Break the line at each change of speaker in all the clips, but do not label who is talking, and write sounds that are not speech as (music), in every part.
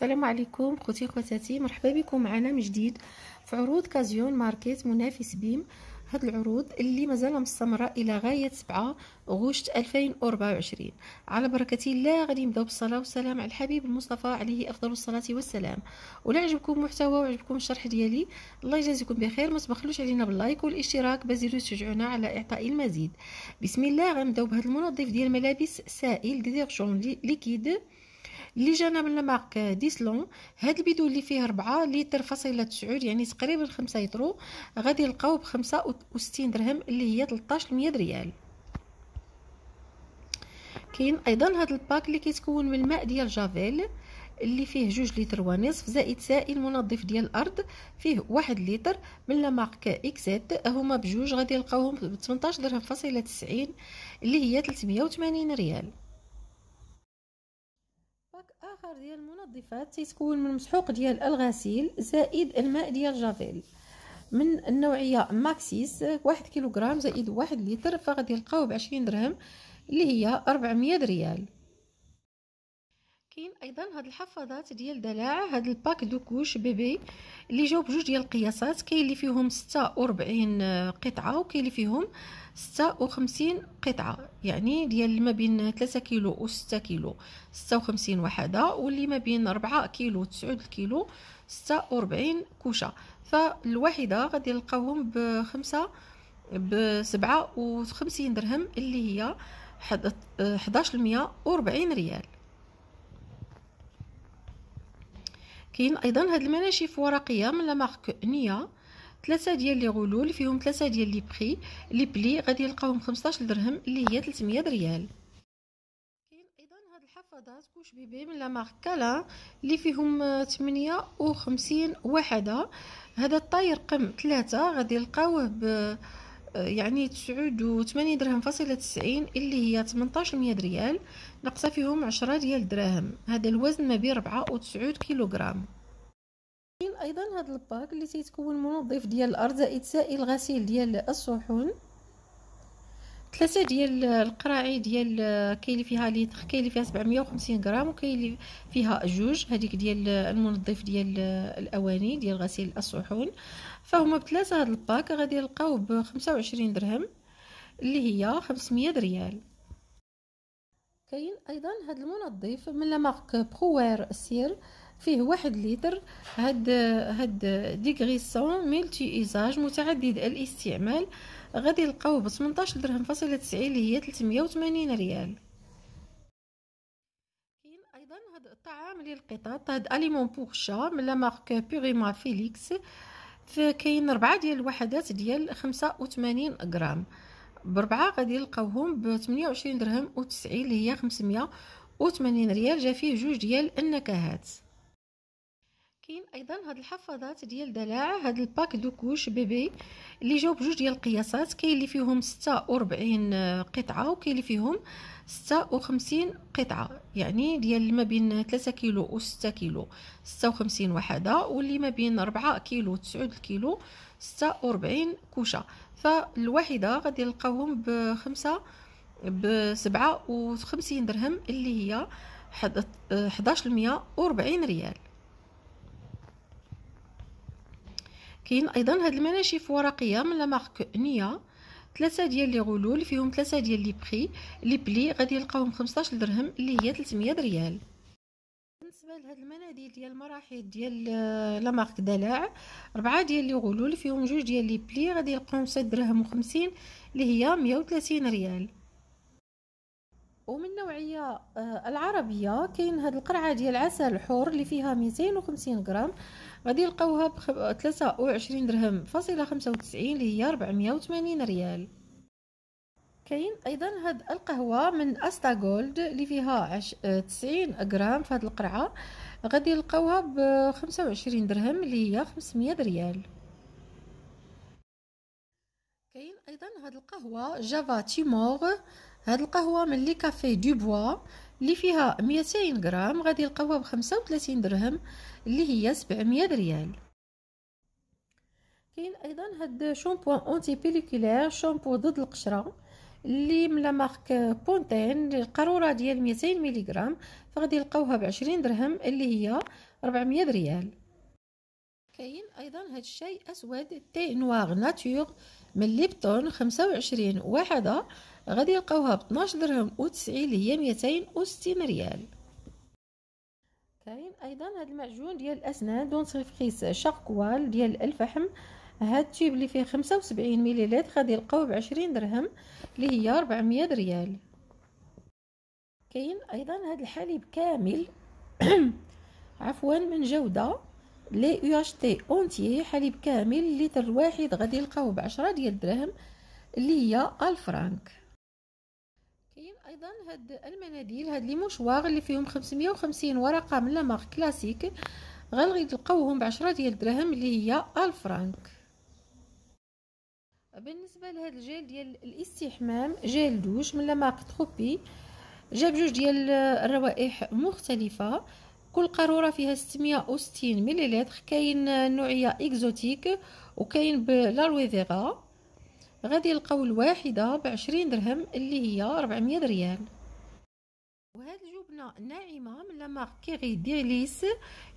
السلام عليكم خوتي خواتاتي مرحبا بكم معنا من جديد في عروض كازيون ماركت منافس بيم هاد العروض اللي مازال مستمرة إلى غاية سبعة غشت 2024 على بركة الله غادي نبداو بالصلاة والسلام على الحبيب المصطفى عليه أفضل الصلاة والسلام ولا عجبكم المحتوى وعجبكم الشرح ديالي الله يجازيكم بخير ما تبخلوش علينا باللايك والاشتراك بازيلو تشجعونا على إعطاء المزيد بسم الله غنبداو بهذا المنظف ديال الملابس سائل ديزيرجون ليكيد اللي جانا من لمارك ديسلون هاد البيدو اللي فيه ربعة لتر فاصلة تسعود يعني تقريبا خمسة يترو غادي نلقاو بخمسة ستين درهم اللي هي تلطاش لمية ريال كاين ايضا هاد الباك اللي كيتكون من الماء ديال جافيل اللي فيه جوج لتر ونصف زائد سائل منظف ديال الارض فيه واحد لتر من لامارك اكسات هما بجوج غادي نلقاوهم ب 18 درهم فاصله 90 اللي هي 380 ريال باك اخر ديال المنظفات تيتكون من مسحوق ديال الغسيل زائد الماء ديال جافيل من النوعيه ماكسيس واحد كيلوغرام زائد واحد لتر فغادي نلقاو بعشرين درهم اللي هي 400 ريال كاين ايضا هاد الحفاضات ديال دلاع هاد الباك دو كوش بيبي اللي جاوا بجوج ديال القياسات كاين اللي فيهم 46 قطعه وكاين اللي فيهم 56 قطعه يعني ديال ما بين 3 كيلو و 6 كيلو 56 وحده واللي ما بين 4 كيلو و 9 كيلو 46 كوشه فالواحده غادي نلقاوهم ب 5 ب 57 درهم اللي هي 11 140 ريال كاين ايضا هاد المناشف ورقيه من لا مارك نيا ثلاثه ديال لي غلول فيهم ثلاثه ديال لي بري لي بلي غادي يلقاوهم 15 درهم اللي هي 300 ريال كاين ايضا هاد الحفاضات كوش بيبي من لا مارك كالا اللي فيهم 58 وحده هذا الطاير رقم 3 غادي يلقاوه ب يعني تسعود وثمانية درهم فاصلة تسعين اللي هي تمنطاش مية ريال ناقصة فيهم عشرة ديال الدراهم هذا الوزن ما بين ربعة وتسعود كيلوغرام ايضا هذا الباك اللي تيتكون منظف ديال الارض زائد سائل غسيل ديال الصحون ثلاثه ديال القراعي ديال كاين اللي فيها ليتر كاين اللي فيها 750 غرام وكاين اللي فيها جوج هذيك ديال المنظف ديال الاواني ديال غسيل الصحون فهما بثلاثه هاد الباك غادي نلقاو ب 25 درهم اللي هي 500 ريال كاين ايضا هاد المنظف من لا مارك بروير سير فيه واحد لتر هاد هاد ديغريسون ميلتي ايزاج متعدد الاستعمال غادي نلقاوه ب 18 درهم فاصلة 90 اللي هي 380 ريال كاين ايضا هاد الطعام للقطط هاد اليمون بوغ شا من لا مارك بيغيما فيليكس فكاين ربعة ديال الوحدات ديال 85 غرام بربعة غادي نلقاوهم ب 28 درهم و 90 اللي هي 580 ريال جا فيه جوج ديال النكهات كاين ايضا هاد الحفاضات ديال دلاع هاد الباك دو كوش بيبي اللي جاوب بجوج ديال القياسات كاين اللي فيهم 46 قطعه وكاين اللي فيهم 56 قطعه يعني ديال ما بين 3 كيلو و 6 كيلو 56 وحده واللي ما بين 4 كيلو و 9 كيلو 46 كوشه فالواحده غادي نلقاوهم ب 5 ب 57 درهم اللي هي 11 140 ريال كاين ايضا هاد المناشف ورقيه من لا مارك نيا ثلاثه ديال لي غلول فيهم ثلاثه ديال لي بري لي بلي غادي يلقاوهم 15 درهم اللي هي 300 ريال بالنسبه لهاد المناديل ديال المراحيض ديال آه، لا مارك دلاع ربعه ديال لي غلول فيهم جوج ديال لي بلي غادي يلقاوهم 6 درهم و50 اللي هي 130 ريال ومن نوعية آه، العربية كاين هاد القرعة ديال العسل الحر اللي فيها 250 غرام غادي نلقاوها ب 23 درهم فاصلة 95 اللي هي 480 ريال كاين ايضا هاد القهوة من استا جولد اللي فيها 90 آه، غرام في هاد القرعة غادي يلقاوها ب 25 درهم اللي هي 500 ريال كاين ايضا هاد القهوة جافا تيمور هاد القهوه من لي كافي دو بوا اللي فيها 200 غرام غادي يلقاوها ب 35 درهم اللي هي 700 ريال كاين ايضا هاد شامبو اونتي بيليكولير شامبو ضد القشره اللي من لا مارك بونتين القاروره ديال 200 غرام فغادي يلقاوها ب 20 درهم اللي هي 400 ريال كاين ايضا هاد الشاي اسود تي نوار ناتور من ليبتون 25 وحده غادي يلقاوها ب 12 درهم و90 اللي هي 260 ريال كاين ايضا هذا المعجون ديال الاسنان دون سيفريس شاركوال ديال الفحم هاد التيب اللي فيه 75 مليلتر غادي يلقاوه ب 20 درهم اللي هي 400 ريال كاين ايضا هذا الحليب كامل (coughs) عفوا من جوده لي يو اش تي اونتي حليب كامل لتر واحد غادي يلقاوه ب 10 ديال الدراهم اللي هي الفرانك ايضا هاد المناديل هاد لي موشوار اللي فيهم 550 ورقه من مارك كلاسيك غنغي تلقاوهم بعشرة ديال الدراهم اللي هي الفرانك بالنسبه لهاد الجيل ديال الاستحمام جيل دوش من مارك تروبي جاب جوج ديال الروائح مختلفه كل قاروره فيها 660 مليلتر كاين نوعيه اكزوتيك وكاين بلالويفيرا غادي يلقاو الواحدة ب 20 درهم اللي هي 400 ريال وهاد الجبنة ناعمة من لاماغ كيغي ديليس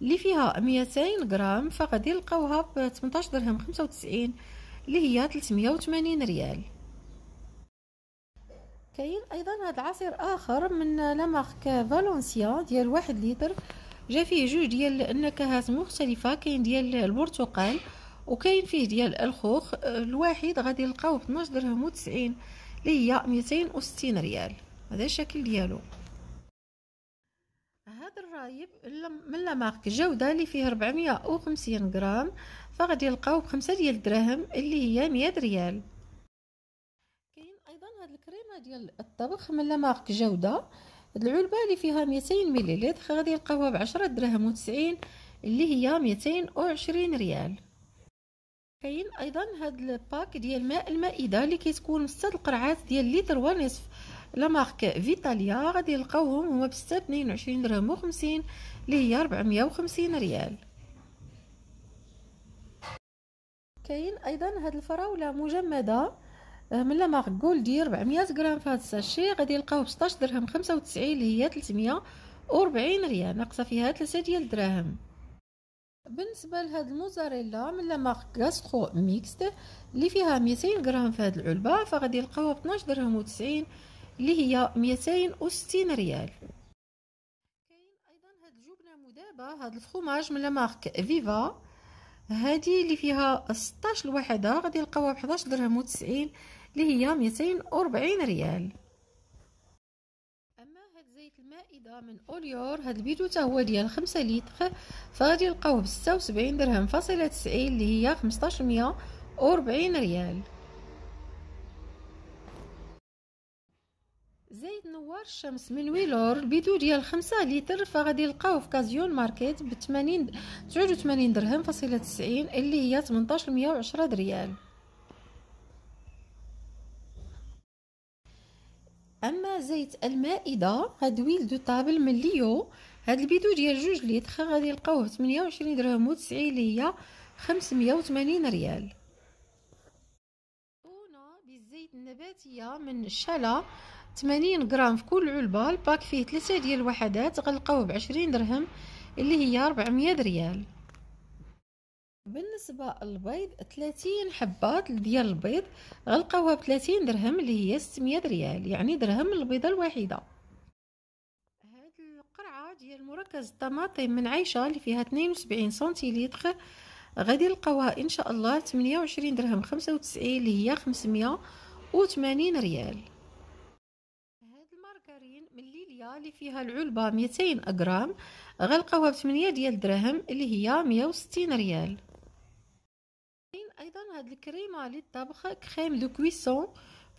اللي فيها 200 غرام فغادي يلقاوها ب 18 درهم 95 اللي هي 380 ريال كاين ايضا هاد العصير اخر من لاماغ فالونسيا ديال واحد لتر جا فيه جوج ديال النكهات مختلفه كاين ديال البرتقال وكاين فيه ديال الخوخ الواحد غادي نلقاوه ب 12 درهم و90 اللي هي 260 ريال هذا الشكل ديالو هذا الرايب من لا مارك جوده اللي فيه 450 غرام فغادي ب 5 ديال الدراهم اللي هي 100 ريال كاين ايضا هذه الكريمه ديال الطبخ من لا مارك جوده هذه العلبه اللي فيها 200 مليلتر غادي يلقاوها ب 10 دراهم و90 اللي هي 220 ريال كاين ايضا هاد الباك ديال ماء المائده اللي كيتكون بست القرعات ديال لتر ونصف لا مارك فيتاليا غادي نلقاوهم هما ب 22 درهم و50 اللي هي 450 ريال كاين ايضا هاد الفراوله مجمده آه، من لا مارك جولدي 400 غرام في هاد الساشي غادي نلقاوه ب 16 درهم 95 اللي هي 340 ريال ناقصه فيها 3 ديال الدراهم بالنسبه لهاد الموزاريلا من لا مارك غاسترو ميكست اللي فيها 200 غرام في هاد العلبه فغادي يلقاوها ب 12 درهم و90 اللي هي 260 ريال كاين ايضا هاد الجبنه مذابه هاد الفخوماج من لا مارك فيفا هادي اللي فيها 16 الوحده غادي يلقاوها ب 11 درهم و90 اللي هي 240 ريال زيت المائدة من أوليور هاد البيتو تا هو ديال خمسة لتر فغادي نلقاوه بستة وسبعين درهم فاصلة تسعين اللي هي خمسطاش مية وربعين ريال زيت نوار الشمس من ويلور البيتو ديال خمسة لتر فغادي نلقاوه في كازيون ماركت بتمانين تسعود وثمانين درهم فاصلة تسعين اللي هي تمنطاش مية وعشرة دريال اما زيت المائده هاد ويل دو طابل من ليو هاد البيدو ديال جوج لتر غادي نلقاوه 28 درهم و90 ليا 580 ريال هنا بالزيت النباتيه من الشلا 80 غرام في كل علبه الباك فيه 3 ديال الوحدات غنلقاوه ب 20 درهم اللي هي 400 ريال بالنسبه للبيض 30 حبات ديال البيض غلقوها ب 30 درهم اللي هي 600 ريال يعني درهم البيضه الواحده هاد القرعه ديال مركز الطماطم من عيشه اللي فيها 72 سنتيلتر غادي نلقاوها ان شاء الله 28 درهم 95 اللي هي 580 ريال هاد المارغرين من ليليا اللي فيها العلبه 200 غرام غنلقاوها ب 8 ديال الدراهم اللي هي 160 ريال كتعطينا هاد الكريمه للطبخ كريم دو كويسون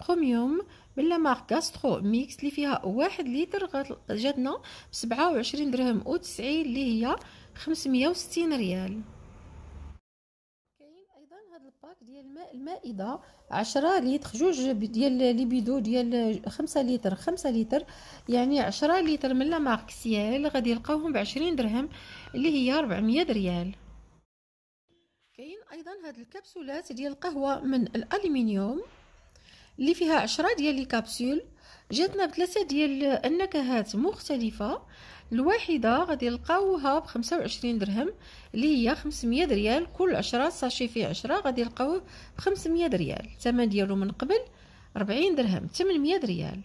بروميوم من لا مارك غاسترو ميكس اللي فيها واحد لتر جاتنا ب 27 درهم و 90 اللي هي 560 ريال كاين ايضا هاد الباك ديال الماء المائده 10 لتر جوج ديال ليبيدو ديال 5 لتر 5 لتر يعني 10 لتر من لا مارك سيال غادي يلقاوهم ب 20 درهم اللي هي 400 ريال كاين ايضا هاد الكبسولات ديال القهوه من الالومنيوم اللي فيها عشرة ديال لي كابسول جاتنا بثلاثه ديال النكهات مختلفه الواحده غادي نلقاوها ب 25 درهم اللي هي 500 ريال كل 10 ساشي فيه 10 غادي نلقاوه ب 500 ريال الثمن ديالو من قبل 40 درهم 800 ريال